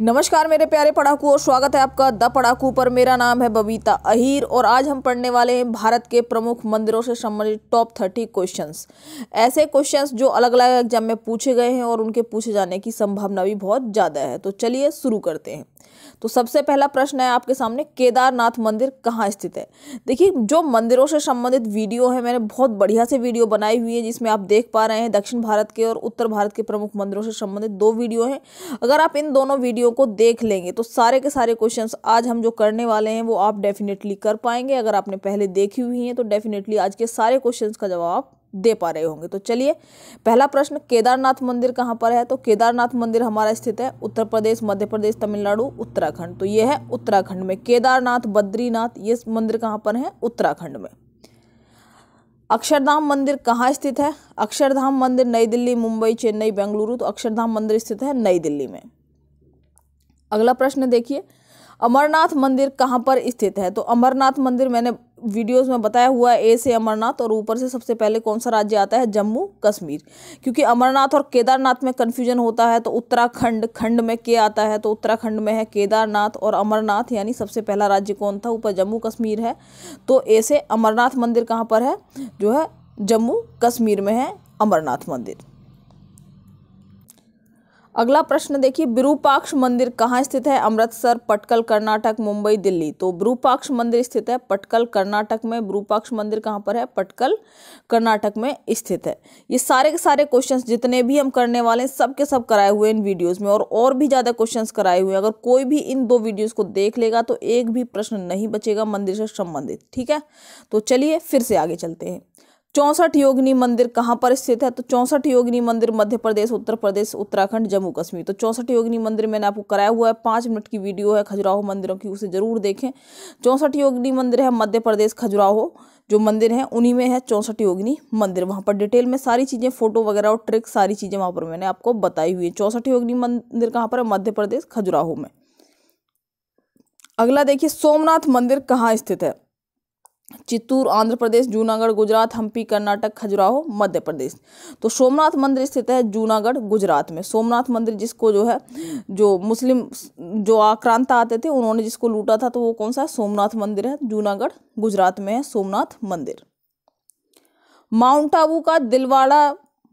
नमस्कार मेरे प्यारे पढ़ाकू और स्वागत है आपका द पढ़ाकू पर मेरा नाम है बबीता अहीर और आज हम पढ़ने वाले हैं भारत के प्रमुख मंदिरों से संबंधित टॉप थर्टी क्वेश्चंस ऐसे क्वेश्चंस जो अलग अलग एग्जाम में पूछे गए हैं और उनके पूछे जाने की संभावना भी बहुत ज़्यादा है तो चलिए शुरू करते हैं तो सबसे पहला प्रश्न है आपके सामने केदारनाथ मंदिर कहाँ स्थित है देखिए जो मंदिरों से संबंधित वीडियो है मैंने बहुत बढ़िया से वीडियो बनाई हुई है जिसमें आप देख पा रहे हैं दक्षिण भारत के और उत्तर भारत के प्रमुख मंदिरों से संबंधित दो वीडियो हैं अगर आप इन दोनों वीडियो को देख लेंगे तो सारे के सारे क्वेश्चन आज हम जो करने वाले हैं वो आप डेफिनेटली कर पाएंगे अगर आपने पहले देखी हुई हैं तो डेफिनेटली आज के सारे क्वेश्चन का जवाब दे पा रहे होंगे तो चलिए पहला प्रश्न केदारनाथ मंदिर कहाँ पर है तो केदारनाथ मंदिर हमारा स्थित है उत्तर प्रदेश मध्य प्रदेश तमिलनाडु उत्तराखंड तो ये है उत्तराखंड में केदारनाथ बद्रीनाथ ये मंदिर कहाँ पर है उत्तराखंड में अक्षरधाम मंदिर कहाँ स्थित है अक्षरधाम मंदिर नई दिल्ली मुंबई चेन्नई बेंगलुरु तो अक्षरधाम मंदिर स्थित है नई दिल्ली में अगला प्रश्न देखिए अमरनाथ मंदिर कहाँ पर स्थित है तो अमरनाथ मंदिर मैंने वीडियोस में बताया हुआ है ए से अमरनाथ और ऊपर से सबसे पहले कौन सा राज्य आता है जम्मू कश्मीर क्योंकि अमरनाथ और केदारनाथ में कन्फ्यूजन होता है तो उत्तराखंड खंड में के आता है तो उत्तराखंड में है केदारनाथ और अमरनाथ यानी सबसे पहला राज्य कौन था ऊपर जम्मू कश्मीर है तो ए से अमरनाथ मंदिर कहाँ पर है जो है जम्मू कश्मीर में है अमरनाथ मंदिर अगला प्रश्न देखिए विरूपाक्ष मंदिर कहाँ स्थित है अमृतसर पटकल कर्नाटक मुंबई दिल्ली तो विरूपाक्ष मंदिर स्थित है पटकल कर्नाटक में विरूपाक्ष मंदिर कहाँ पर है पटकल कर्नाटक में स्थित है ये सारे के सारे क्वेश्चंस जितने भी हम करने वाले हैं सब के सब कराए हुए इन वीडियोज़ में और और भी ज़्यादा क्वेश्चन कराए हुए अगर कोई भी इन दो वीडियोज़ को देख लेगा तो एक भी प्रश्न नहीं बचेगा मंदिर से संबंधित ठीक है तो चलिए फिर से आगे चलते हैं चौंसठ योगिनी मंदिर कहाँ पर स्थित है तो चौंसठ योगिनी मंदिर मध्य प्रदेश उत्तर प्रदेश उत्तराखंड जम्मू कश्मीर तो चौंसठ योगिनी मंदिर मैंने आपको कराया हुआ है पाँच मिनट की वीडियो है खजुराहो मंदिरों की उसे ज़रूर देखें चौंसठ योगिनी मंदिर है मध्य प्रदेश खजुराहो जो मंदिर है उन्हीं में है चौंसठ योगिनी मंदिर वहाँ पर डिटेल में सारी चीज़ें फोटो वगैरह और ट्रिक सारी चीज़ें वहाँ पर मैंने आपको बताई हुई है चौंसठ योगिनी मंदिर कहाँ पर है मध्य प्रदेश खजुराहो में अगला देखिए सोमनाथ मंदिर कहाँ स्थित है चित्तूर आंध्र प्रदेश जूनागढ़ गुजरात हम्पी कर्नाटक खजुराहो मध्य प्रदेश तो सोमनाथ मंदिर स्थित है जूनागढ़ गुजरात में सोमनाथ मंदिर जिसको जो है जो मुस्लिम जो आक्रांता आते थे उन्होंने जिसको लूटा था तो वो कौन सा है सोमनाथ मंदिर है जूनागढ़ गुजरात में है सोमनाथ मंदिर माउंट आबू का दिलवाड़ा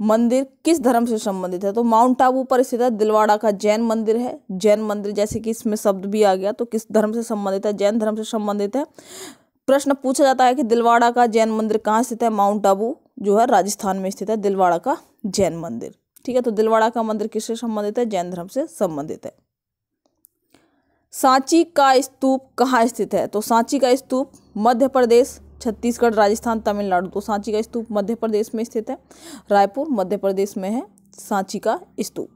मंदिर किस धर्म से संबंधित है तो माउंट आबू पर स्थित है दिलवाड़ा का जैन मंदिर है जैन मंदिर जैसे कि इसमें शब्द भी आ गया तो किस धर्म से संबंधित है जैन धर्म से संबंधित है प्रश्न पूछा जाता है कि दिलवाड़ा का जैन मंदिर कहाँ स्थित है माउंट आबू जो है राजस्थान में स्थित है दिलवाड़ा का जैन मंदिर ठीक है तो दिलवाड़ा का मंदिर किससे संबंधित है जैन धर्म से संबंधित है सांची का स्तूप कहाँ स्थित है तो सांची का स्तूप मध्य प्रदेश छत्तीसगढ़ राजस्थान तमिलनाडु तो सांची का स्तूप मध्य प्रदेश में स्थित है रायपुर मध्य प्रदेश में है सांची का स्तूप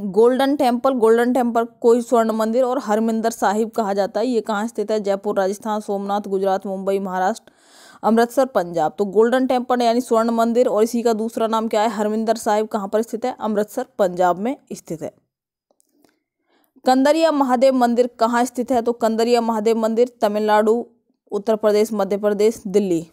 गोल्डन टेम्पल गोल्डन टेम्पल कोई स्वर्ण मंदिर और हरमिंदर साहिब कहा जाता है ये कहाँ स्थित है जयपुर राजस्थान सोमनाथ गुजरात मुंबई महाराष्ट्र अमृतसर पंजाब तो गोल्डन टेम्पल यानी स्वर्ण मंदिर और इसी का दूसरा नाम क्या है हरमिंदर साहिब कहाँ पर स्थित है अमृतसर पंजाब में स्थित है कंदरिया महादेव मंदिर कहाँ स्थित है तो कंदरिया महादेव मंदिर तमिलनाडु उत्तर प्रदेश मध्य प्रदेश दिल्ली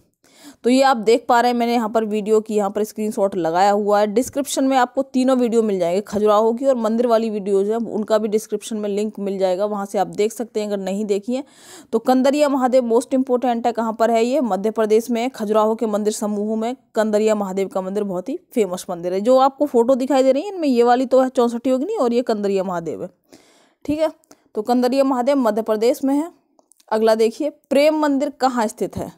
तो ये आप देख पा रहे हैं मैंने यहाँ पर वीडियो की यहाँ पर स्क्रीनशॉट लगाया हुआ है डिस्क्रिप्शन में आपको तीनों वीडियो मिल जाएंगे खजुराहो की और मंदिर वाली वीडियोज हैं उनका भी डिस्क्रिप्शन में लिंक मिल जाएगा वहाँ से आप देख सकते हैं अगर नहीं देखी है तो कंदरिया महादेव मोस्ट इंपॉर्टेंट है कहाँ पर है ये मध्य प्रदेश में खजुराहो के मंदिर समूह में कंदरिया महादेव का मंदिर बहुत ही फेमस मंदिर है जो आपको फोटो दिखाई दे रही है इनमें ये वाली तो है चौंसठ योगनी और ये कंदरिया महादेव है ठीक है तो कंदरिया महादेव मध्य प्रदेश में है अगला देखिए प्रेम मंदिर कहाँ स्थित है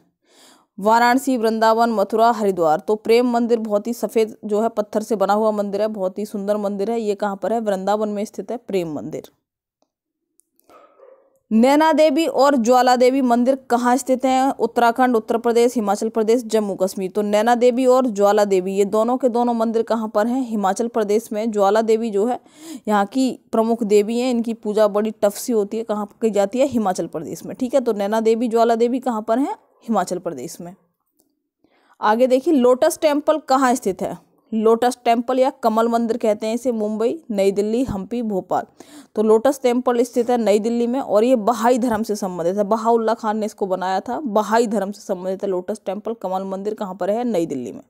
वाराणसी वृंदावन मथुरा हरिद्वार तो प्रेम मंदिर बहुत ही सफ़ेद जो है पत्थर से बना हुआ मंदिर है बहुत ही सुंदर मंदिर है ये कहाँ पर है वृंदावन में स्थित है प्रेम मंदिर नैना देवी और ज्वाला देवी मंदिर कहाँ स्थित हैं उत्तराखंड उत्तर प्रदेश हिमाचल प्रदेश जम्मू कश्मीर तो नैना देवी और ज्वाला देवी ये दोनों के दोनों मंदिर कहाँ पर हैं हिमाचल प्रदेश में ज्वाला देवी जो है यहाँ की प्रमुख देवी हैं इनकी पूजा बड़ी टफ सी होती है कहाँ की जाती है हिमाचल प्रदेश में ठीक है तो नैना देवी ज्वाला देवी कहाँ पर हैं हिमाचल प्रदेश में आगे देखिए लोटस टेम्पल कहाँ स्थित है लोटस टेम्पल या कमल मंदिर कहते हैं इसे मुंबई नई दिल्ली हम्पी भोपाल तो लोटस टेम्पल स्थित है नई दिल्ली में और ये बहाई धर्म से संबंधित है बहाउल्ला खान ने इसको बनाया था बहाई धर्म से संबंधित है लोटस टेम्पल कमल मंदिर कहाँ पर है नई दिल्ली में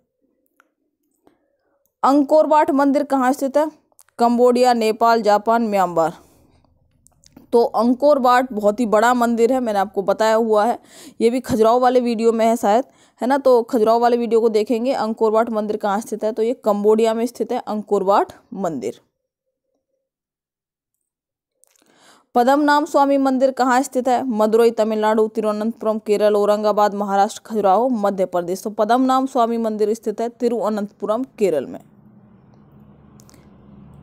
अंकोरवाट मंदिर कहाँ स्थित है कंबोडिया नेपाल जापान म्यांमार तो अंकोरवाट बहुत ही बड़ा मंदिर है मैंने आपको बताया हुआ है ये भी खजुराव वाले वीडियो में है शायद है ना तो खजुराव वाले वीडियो को देखेंगे अंकोरवाट मंदिर कहाँ स्थित है तो ये कंबोडिया में स्थित है अंकोरवाट मंदिर पदम नाम स्वामी मंदिर कहाँ स्थित है मदुरई तमिलनाडु तिरुवनंतपुरम केरल औरंगाबाद महाराष्ट्र खजुराहो मध्य प्रदेश तो पदम नाम स्वामी मंदिर स्थित है तिरुवनंतपुरम केरल में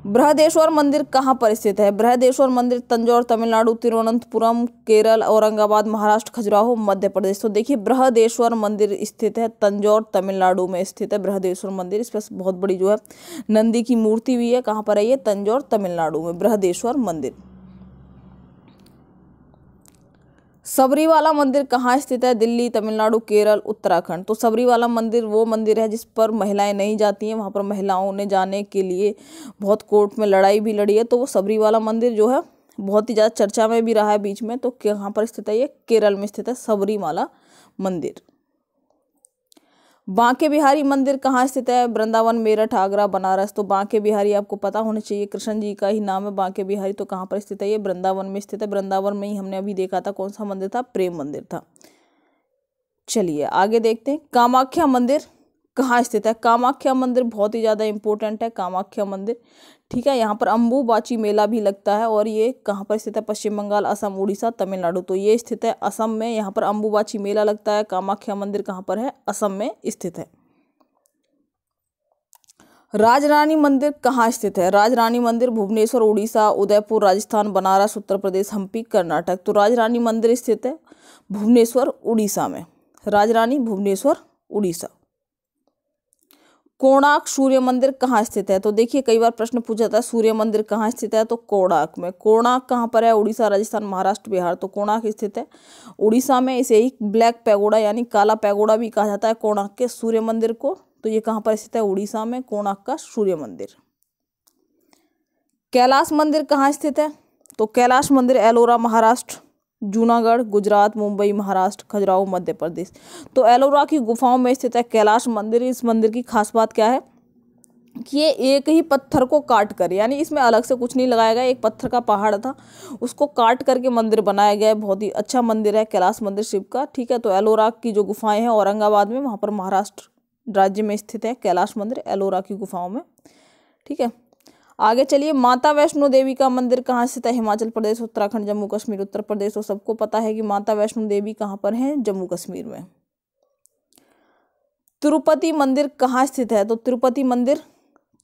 बृहदेश्वर मंदिर कहाँ पर स्थित है बृहदेश्वर मंदिर तंजौर तमिलनाडु तिरुवनंतपुरम केरल औरंगाबाद महाराष्ट्र खजुराहो मध्य प्रदेश तो देखिए बृहदेश्वर मंदिर स्थित है तंजौर तमिलनाडु में स्थित है बृहदेश्वर मंदिर इस पर बहुत बड़ी जो है नंदी की मूर्ति भी है कहाँ पर है ये तंजौर तमिलनाडु में बृहदेश्वर मंदिर सबरीवाला मंदिर कहाँ स्थित है दिल्ली तमिलनाडु केरल उत्तराखंड तो सबरीवाला मंदिर वो मंदिर है जिस पर महिलाएं नहीं जाती हैं वहाँ पर महिलाओं ने जाने के लिए बहुत कोर्ट में लड़ाई भी लड़ी है तो वो सबरीवाला मंदिर जो है बहुत ही ज़्यादा चर्चा में भी रहा है बीच में तो कहाँ पर स्थित है ये केरल में स्थित है सबरीमाला मंदिर बांके बिहारी मंदिर कहाँ स्थित है वृंदावन मेरठ आगरा बनारस तो बांके बिहारी आपको पता होना चाहिए कृष्ण जी का ही नाम है बांके बिहारी तो कहाँ पर स्थित है ये वृंदावन में स्थित है वृंदावन में ही हमने अभी देखा था कौन सा मंदिर था प्रेम मंदिर था चलिए आगे देखते हैं कामाख्या मंदिर कहाँ स्थित है कामाख्या मंदिर बहुत ही ज़्यादा इंपॉर्टेंट है कामाख्या मंदिर ठीक है यहाँ पर अम्बुबाची मेला भी लगता है और ये कहाँ पर स्थित है पश्चिम बंगाल असम उड़ीसा तमिलनाडु तो ये स्थित है असम में यहाँ पर अम्बुबाची मेला लगता है कामाख्या मंदिर कहाँ पर है असम में स्थित है राजरानी मंदिर कहाँ स्थित है राजरानी मंदिर भुवनेश्वर उड़ीसा उदयपुर राजस्थान बनारस उत्तर प्रदेश हम्पी कर्नाटक तो राजरानी मंदिर स्थित है भुवनेश्वर उड़ीसा में राजरानी भुवनेश्वर उड़ीसा कोणार्क सूर्य मंदिर कहाँ स्थित है तो देखिए कई बार प्रश्न पूछा जाता है सूर्य मंदिर कहाँ स्थित है तो कोणार्क में कोणार्क कहाँ पर है उड़ीसा राजस्थान महाराष्ट्र बिहार तो कोणार्क स्थित है उड़ीसा में इसे ही ब्लैक पैगोडा यानी काला पैगोडा भी कहा जाता है कोणार्क के सूर्य मंदिर को तो ये कहाँ पर स्थित है उड़ीसा में कोणार्क का सूर्य मंदिर कैलाश मंदिर कहाँ स्थित है तो कैलाश मंदिर एलोरा महाराष्ट्र जूनागढ़ गुजरात मुंबई महाराष्ट्र खजुराहो मध्य प्रदेश तो एलोरा की गुफाओं में स्थित है कैलाश मंदिर इस मंदिर की खास बात क्या है कि ये एक ही पत्थर को काट कर यानी इसमें अलग से कुछ नहीं लगाया गया एक पत्थर का पहाड़ था उसको काट करके मंदिर बनाया गया है बहुत ही अच्छा मंदिर है कैलाश मंदिर शिव का ठीक है तो एलोरा की जो गुफाएं हैं औरंगाबाद में वहाँ पर महाराष्ट्र राज्य में स्थित है कैलाश मंदिर एलोरा की गुफाओं में ठीक है आगे चलिए माता वैष्णो देवी का मंदिर कहाँ स्थित है हिमाचल प्रदेश उत्तराखंड जम्मू कश्मीर उत्तर प्रदेश तो सबको पता है कि माता वैष्णो देवी कहाँ पर है जम्मू कश्मीर में तिरुपति मंदिर कहाँ स्थित है तो तिरुपति मंदिर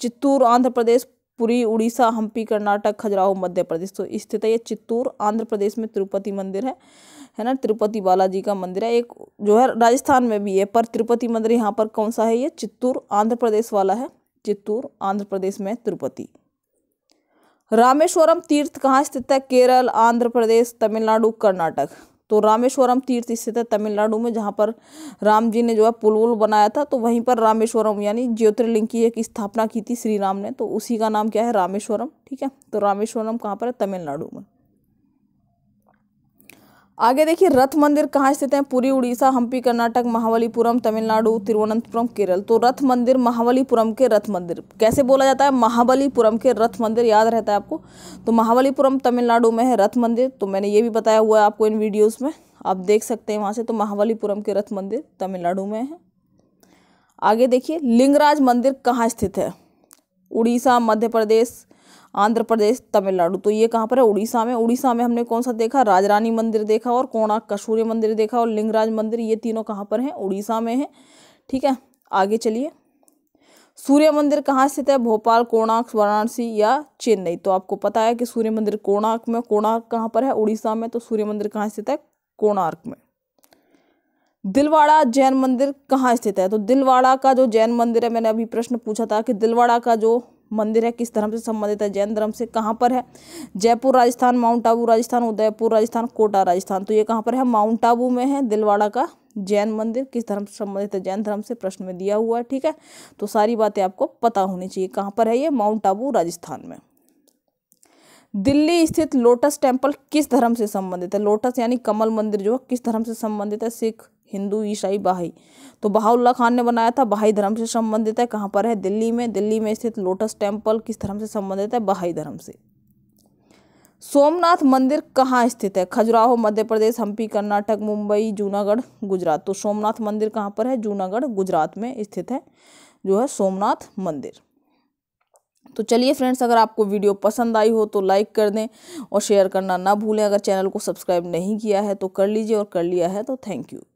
चित्तूर आंध्र प्रदेश पुरी उड़ीसा हम्पी कर्नाटक खजुराहो मध्य प्रदेश तो स्थित है ये चित्तूर आंध्र प्रदेश में तिरुपति मंदिर है है ना तिरुपति बालाजी का मंदिर है एक जो है राजस्थान में भी है पर तिरुपति मंदिर यहाँ पर कौन सा है ये चित्तूर आंध्र प्रदेश वाला है चित्तूर आंध्र प्रदेश में तिरुपति रामेश्वरम तीर्थ कहाँ स्थित है केरल आंध्र प्रदेश तमिलनाडु कर्नाटक तो रामेश्वरम तीर्थ स्थित है तमिलनाडु में जहाँ पर राम जी ने जो है पुल वुल बनाया था तो वहीं पर रामेश्वरम यानी ज्योतिर्लिंग की एक स्थापना की थी श्री राम ने तो उसी का नाम क्या है रामेश्वरम ठीक है तो रामेश्वरम कहाँ पर है तमिलनाडु में आगे देखिए रथ मंदिर कहाँ स्थित है पूरी उड़ीसा हम्पी कर्नाटक महाबलीपुरम तमिलनाडु तिरुवनंतपुरम केरल तो रथ मंदिर महाबलीपुरम के रथ मंदिर कैसे बोला जाता है महाबलीपुरम के रथ मंदिर याद रहता है आपको तो महाबलीपुरम तमिलनाडु में है रथ मंदिर तो मैंने ये भी बताया हुआ है आपको इन वीडियोज़ में आप देख सकते हैं वहाँ से तो महाबलीपुरम के रथ मंदिर तमिलनाडु में है आगे देखिए लिंगराज मंदिर कहाँ स्थित है उड़ीसा मध्य प्रदेश आंध्र प्रदेश तमिलनाडु तो ये कहाँ पर है उड़ीसा में उड़ीसा में हमने कौन सा देखा राजरानी मंदिर देखा और कोणार्क का सूर्य मंदिर देखा और लिंगराज मंदिर ये तीनों कहाँ पर हैं उड़ीसा में है ठीक है आगे चलिए सूर्य मंदिर कहाँ स्थित है भोपाल कोणार्क वाराणसी या चेन्नई तो आपको पता है कि सूर्य मंदिर कोणार्क में कोणार्क कहाँ पर है उड़ीसा में तो सूर्य मंदिर कहाँ स्थित है कोणार्क में दिलवाड़ा जैन मंदिर कहाँ स्थित है तो दिलवाड़ा का जो जैन मंदिर है मैंने अभी प्रश्न पूछा था कि दिलवाड़ा का जो मंदिर है किस धर्म से संबंधित है जैन धर्म से कहाँ पर है जयपुर राजस्थान माउंट आबू राजस्थान उदयपुर राजस्थान कोटा राजस्थान तो ये कहाँ पर है माउंट आबू में है दिलवाड़ा का जैन मंदिर किस धर्म से संबंधित है जैन धर्म से प्रश्न में दिया हुआ है ठीक है तो सारी बातें आपको पता होनी चाहिए कहाँ पर है ये माउंट आबू राजस्थान में दिल्ली स्थित लोटस टेम्पल किस धर्म से संबंधित है लोटस यानी कमल मंदिर जो है किस धर्म से संबंधित है सिख हिंदू ईसाई बहाई तो बहाउल्ला खान ने बनाया था बहाई धर्म से संबंधित है कहाँ पर है दिल्ली में दिल्ली में स्थित लोटस टेम्पल किस धर्म से संबंधित है बहाई धर्म से सोमनाथ मंदिर कहाँ स्थित है खजुराहो मध्य प्रदेश हम्पी कर्नाटक मुंबई जूनागढ़ गुजरात तो सोमनाथ मंदिर कहाँ पर है जूनागढ़ गुजरात में स्थित है जो है सोमनाथ मंदिर तो चलिए फ्रेंड्स अगर आपको वीडियो पसंद आई हो तो लाइक कर दें और शेयर करना ना भूलें अगर चैनल को सब्सक्राइब नहीं किया है तो कर लीजिए और कर लिया है तो थैंक यू